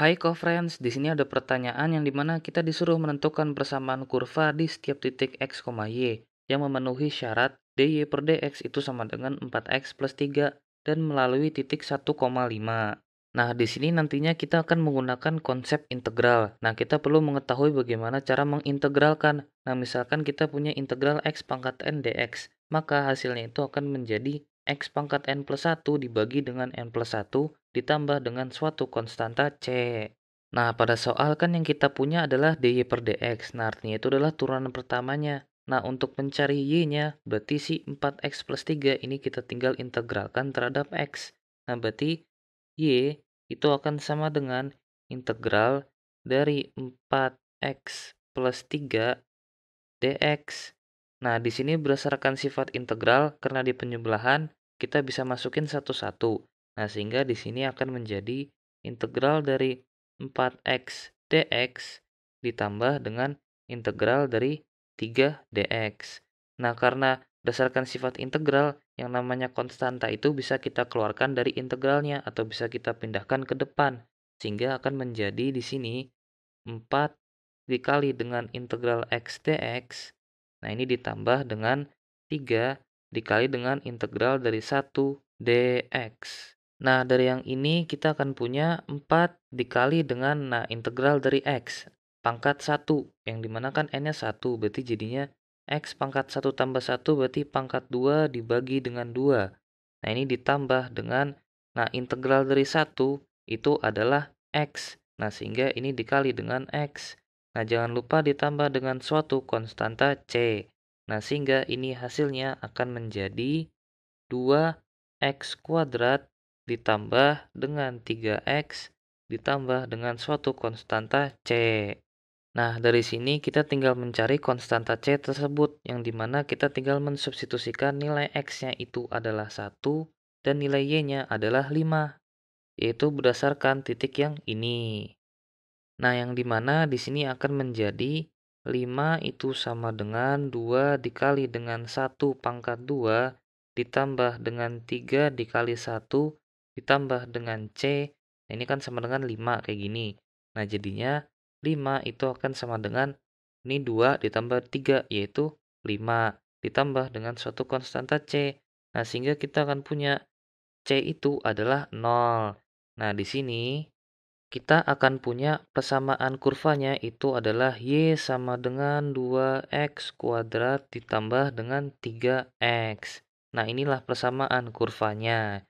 Hai co-friends, di sini ada pertanyaan yang dimana kita disuruh menentukan persamaan kurva di setiap titik x, y yang memenuhi syarat dy per dx itu sama dengan 4x plus 3 dan melalui titik 1,5. Nah, di sini nantinya kita akan menggunakan konsep integral. Nah, kita perlu mengetahui bagaimana cara mengintegralkan. Nah, misalkan kita punya integral x pangkat n dx, maka hasilnya itu akan menjadi x pangkat n plus 1 dibagi dengan n plus 1 ditambah dengan suatu konstanta C. Nah, pada soal kan yang kita punya adalah dy per dx. Nah, artinya itu adalah turunan pertamanya. Nah, untuk mencari y-nya, berarti si 4x plus 3 ini kita tinggal integralkan terhadap x. Nah, berarti y itu akan sama dengan integral dari 4x plus 3 dx. Nah, di sini berdasarkan sifat integral, karena di penyebelahan, kita bisa masukin satu-satu. Nah, sehingga di sini akan menjadi integral dari 4x dx ditambah dengan integral dari 3 dx. Nah, karena berdasarkan sifat integral yang namanya konstanta itu bisa kita keluarkan dari integralnya atau bisa kita pindahkan ke depan sehingga akan menjadi di sini 4 dikali dengan integral x dx. Nah, ini ditambah dengan 3 dikali dengan integral dari 1 dx. Nah, dari yang ini kita akan punya 4 dikali dengan nah integral dari x pangkat 1, yang dimana kan n-nya 1, berarti jadinya x pangkat 1 tambah 1 berarti pangkat 2 dibagi dengan 2. Nah, ini ditambah dengan nah integral dari 1 itu adalah x. Nah, sehingga ini dikali dengan x. Nah, jangan lupa ditambah dengan suatu konstanta c. Nah, sehingga ini hasilnya akan menjadi 2x kuadrat ditambah dengan 3x ditambah dengan suatu konstanta C. Nah, dari sini kita tinggal mencari konstanta C tersebut, yang dimana kita tinggal mensubstitusikan nilai X-nya itu adalah 1 dan nilai Y-nya adalah 5, yaitu berdasarkan titik yang ini. Nah, yang dimana di sini akan menjadi 5 itu sama dengan 2 dikali dengan 1 pangkat 2 ditambah dengan 3 dikali 1 ditambah dengan C, nah ini kan sama dengan 5 kayak gini. Nah jadinya 5 itu akan sama dengan ini 2 ditambah 3 yaitu 5 ditambah dengan suatu konstanta C. Nah sehingga kita akan punya C itu adalah 0. Nah di sini kita akan punya persamaan kurvanya itu adalah Y sama dengan 2X kuadrat ditambah dengan 3X. Nah inilah persamaan kurvanya.